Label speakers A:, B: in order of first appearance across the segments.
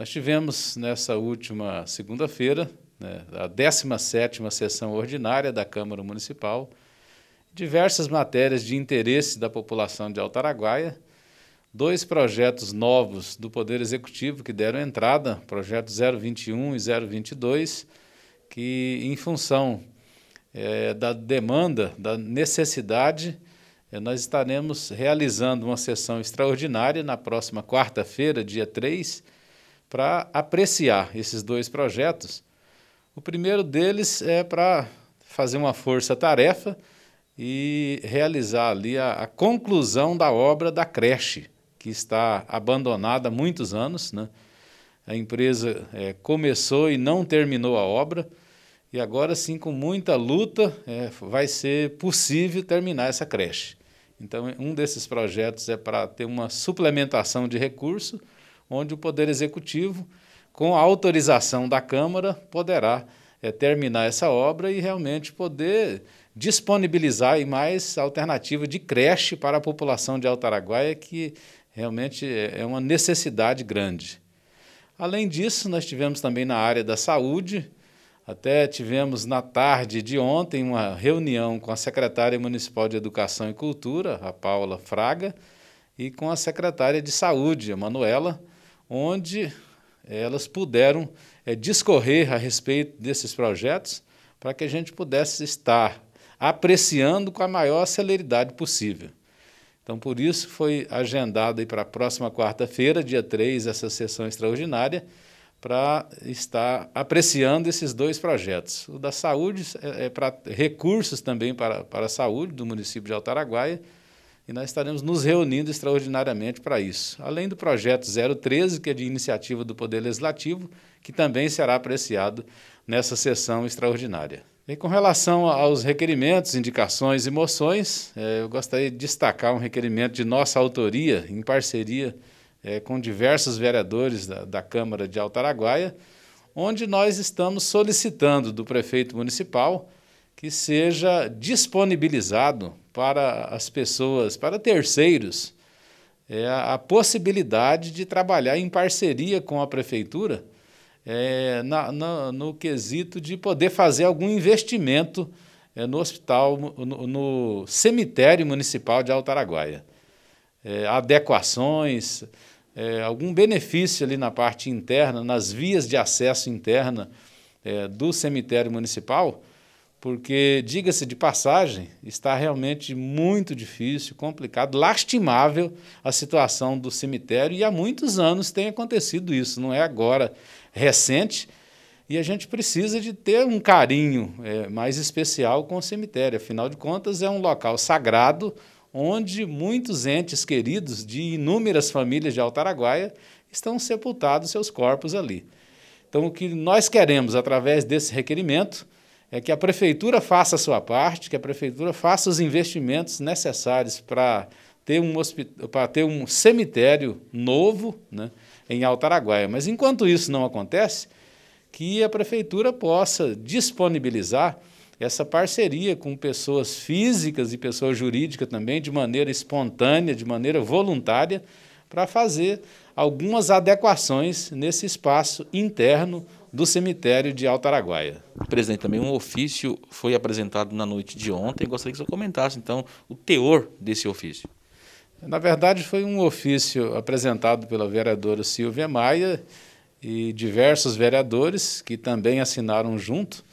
A: Nós tivemos nessa última segunda-feira né, a 17ª sessão ordinária da Câmara Municipal, diversas matérias de interesse da população de Altaraguaia, dois projetos novos do Poder Executivo que deram entrada, projetos 021 e 022, que em função é, da demanda, da necessidade, é, nós estaremos realizando uma sessão extraordinária na próxima quarta-feira, dia 3, para apreciar esses dois projetos. O primeiro deles é para fazer uma força-tarefa e realizar ali a, a, conclusão da obra da creche, que está abandonada há muitos anos. Né? A empresa é, começou e não terminou a obra, e agora sim, com muita luta, é, vai ser possível terminar essa creche. Então, um desses projetos é para ter uma suplementação de recurso onde o Poder Executivo, com a autorização da Câmara, poderá é, terminar essa obra e realmente poder disponibilizar aí mais alternativa de creche para a população de Altaraguaia, que realmente é, é uma necessidade grande. Além disso, nós tivemos também na área da saúde, até tivemos na tarde de ontem uma reunião com a secretária municipal de Educação e Cultura, a Paula Fraga, e com a secretária de Saúde, a Manuela, onde elas puderam é, discorrer a respeito desses projetos para que a gente pudesse estar apreciando com a maior celeridade possível. Então, por isso, foi agendado para a próxima quarta-feira, dia 3, essa sessão extraordinária, para estar apreciando esses dois projetos. O da saúde, é, é para recursos também para, para a saúde do município de Altaraguaia, e nós estaremos nos reunindo extraordinariamente para isso. Além do projeto 013, que é de iniciativa do Poder Legislativo, que também será apreciado nessa sessão extraordinária. E com relação aos requerimentos, indicações e moções, eh, eu gostaria de destacar um requerimento de nossa autoria, em parceria eh, com diversos vereadores da Câmara de Altaraguaia, onde nós estamos solicitando do prefeito municipal que seja disponibilizado para as pessoas, para terceiros, é a, possibilidade de trabalhar em parceria com a prefeitura é, na, na, no quesito de poder fazer algum investimento é, no hospital, no, no, cemitério municipal de Altaraguaia. É, adequações, é, algum benefício ali na parte interna, nas vias de acesso interna é, do cemitério municipal, porque, diga-se de passagem, está realmente muito difícil, complicado, lastimável a situação do cemitério e há muitos anos tem acontecido isso, não é agora recente. E a gente precisa de ter um carinho é, mais especial com o cemitério, afinal de contas, é um local sagrado onde muitos entes queridos de inúmeras famílias de Altaraguaia estão sepultados seus corpos ali. Então, o que nós queremos através desse requerimento é que a prefeitura faça a sua parte, que a prefeitura faça os investimentos necessários para ter um, para ter um cemitério novo né, em Altaraguaia. Mas enquanto isso não acontece, que a prefeitura possa disponibilizar essa parceria com pessoas físicas e pessoas jurídicas também, de maneira espontânea, de maneira voluntária, para fazer algumas adequações nesse espaço interno do cemitério de Araguaia. Presidente, também um ofício foi apresentado na noite de ontem. Gostaria que você comentasse, então, o teor desse ofício. Na verdade, foi um ofício apresentado pela vereadora Silvia Maia e diversos vereadores que também assinaram junto,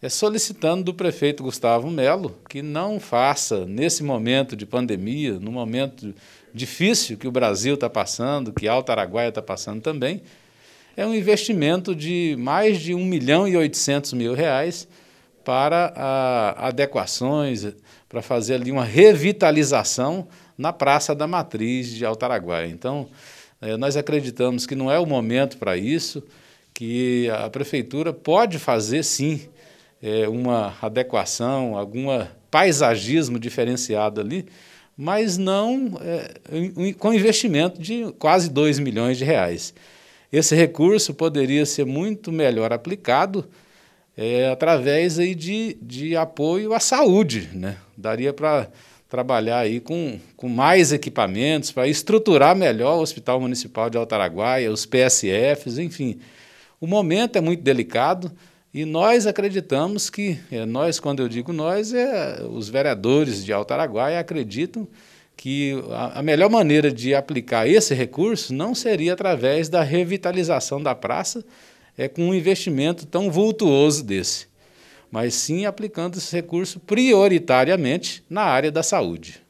A: eh, solicitando do prefeito Gustavo Melo que não faça, nesse momento de pandemia, no momento difícil que o Brasil está passando, que Alto Araguaia está passando também, é um investimento de mais de 1 milhão e 800 mil reais para a, ah, adequações, para fazer ali uma revitalização na Praça da Matriz de Altaraguaia. Então, eh, nós acreditamos que não é o momento para isso, que a prefeitura pode fazer sim eh, uma adequação, algum paisagismo diferenciado ali, mas não eh, com investimento de quase 2 milhões de reais. Esse recurso poderia ser muito melhor aplicado é, através aí de, de apoio à saúde. Né? Daria para trabalhar aí com, com mais equipamentos, para estruturar melhor o Hospital Municipal de Altaraguaia, os PSFs, enfim. O momento é muito delicado e nós acreditamos que, é, nós, quando eu digo nós, é, os vereadores de Altaraguaia acreditam que a, melhor maneira de aplicar esse recurso não seria através da revitalização da praça é com um investimento tão vultuoso desse, mas sim aplicando esse recurso prioritariamente na área da saúde.